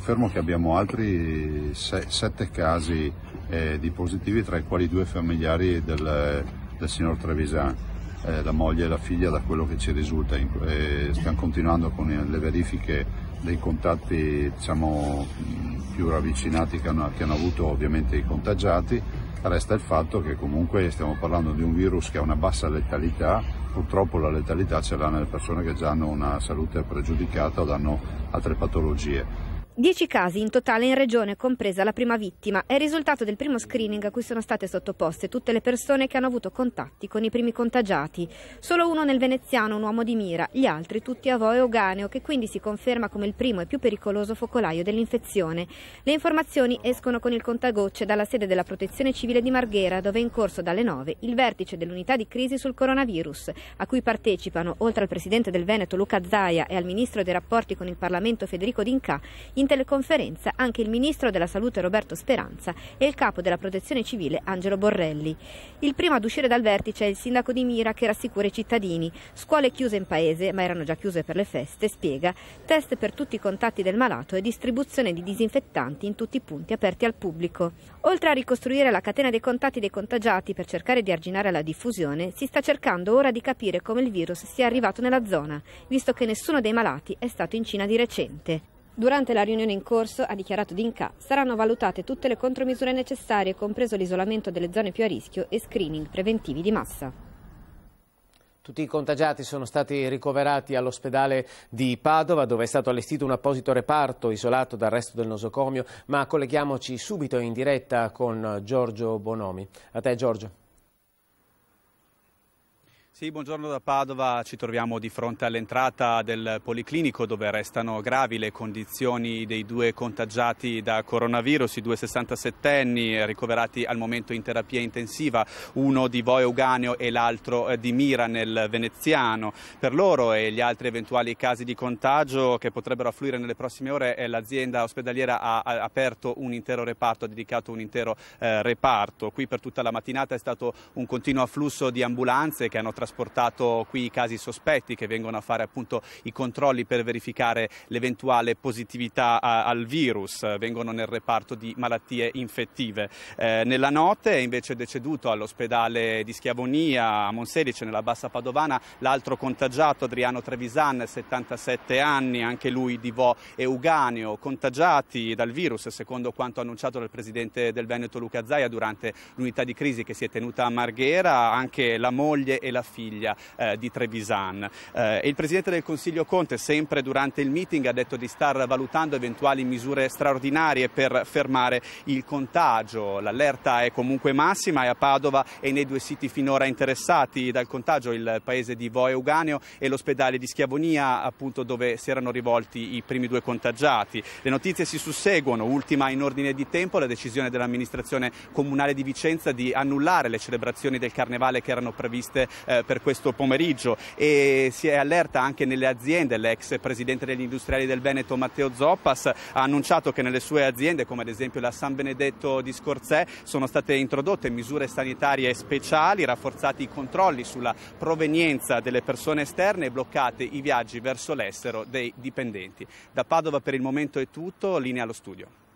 confermo che abbiamo altri se, sette casi eh, di positivi, tra i quali due familiari del, del signor Trevisan, eh, la moglie e la figlia, da quello che ci risulta. Eh, stiamo continuando con le verifiche dei contatti diciamo, mm, più ravvicinati che hanno, che hanno avuto ovviamente i contagiati. Resta il fatto che comunque stiamo parlando di un virus che ha una bassa letalità, purtroppo la letalità ce l'ha nelle persone che già hanno una salute pregiudicata o hanno altre patologie. Dieci casi in totale in regione, compresa la prima vittima, è il risultato del primo screening a cui sono state sottoposte tutte le persone che hanno avuto contatti con i primi contagiati. Solo uno nel veneziano, un uomo di mira, gli altri tutti a Voe Oganeo, che quindi si conferma come il primo e più pericoloso focolaio dell'infezione. Le informazioni escono con il contagocce dalla sede della Protezione Civile di Marghera, dove è in corso dalle 9 il vertice dell'unità di crisi sul coronavirus, a cui partecipano, oltre al presidente del Veneto Luca Zaia e al ministro dei rapporti con il Parlamento Federico D'Inca, teleconferenza anche il ministro della Salute Roberto Speranza e il capo della Protezione Civile Angelo Borrelli. Il primo ad uscire dal vertice è il sindaco di Mira che rassicura i cittadini. Scuole chiuse in paese, ma erano già chiuse per le feste, spiega, test per tutti i contatti del malato e distribuzione di disinfettanti in tutti i punti aperti al pubblico. Oltre a ricostruire la catena dei contatti dei contagiati per cercare di arginare la diffusione, si sta cercando ora di capire come il virus sia arrivato nella zona, visto che nessuno dei malati è stato in Cina di recente. Durante la riunione in corso, ha dichiarato D'Inca, saranno valutate tutte le contromisure necessarie, compreso l'isolamento delle zone più a rischio e screening preventivi di massa. Tutti i contagiati sono stati ricoverati all'ospedale di Padova dove è stato allestito un apposito reparto isolato dal resto del nosocomio, ma colleghiamoci subito in diretta con Giorgio Bonomi. A te Giorgio. Sì, buongiorno da Padova, ci troviamo di fronte all'entrata del Policlinico dove restano gravi le condizioni dei due contagiati da coronavirus, i due 67enni ricoverati al momento in terapia intensiva, uno di Voe Uganeo e l'altro eh, di Mira nel Veneziano. Per loro e gli altri eventuali casi di contagio che potrebbero affluire nelle prossime ore eh, l'azienda ospedaliera ha aperto un intero reparto, ha dedicato un intero eh, reparto. Qui per tutta la mattinata è stato un continuo afflusso di ambulanze che hanno trasportato qui i casi sospetti che vengono a fare appunto i controlli per verificare l'eventuale positività a, al virus, vengono nel reparto di malattie infettive. Eh, nella notte è invece deceduto all'ospedale di Schiavonia a Monselice nella Bassa Padovana l'altro contagiato Adriano Trevisan, 77 anni, anche lui di Vo Euganeo, contagiati dal virus secondo quanto annunciato dal presidente del Veneto Luca Zaia durante l'unità di crisi che si è tenuta a Marghera, anche la moglie e la figlia figlia eh, di Trevisan. Eh, il Presidente del Consiglio Conte, sempre durante il meeting, ha detto di star valutando eventuali misure straordinarie per fermare il contagio. L'allerta è comunque massima e a Padova e nei due siti finora interessati dal contagio, il paese di Voe Uganeo e l'ospedale di Schiavonia, appunto dove si erano rivolti i primi due contagiati. Le notizie si susseguono, ultima in ordine di tempo la decisione dell'amministrazione comunale di Vicenza di annullare le celebrazioni del carnevale che erano previste eh, eh, per questo pomeriggio e si è allerta anche nelle aziende. L'ex presidente degli industriali del Veneto Matteo Zoppas ha annunciato che nelle sue aziende, come ad esempio la San Benedetto di Scorzè, sono state introdotte misure sanitarie speciali, rafforzati i controlli sulla provenienza delle persone esterne e bloccate i viaggi verso l'estero dei dipendenti. Da Padova per il momento è tutto, linea allo studio.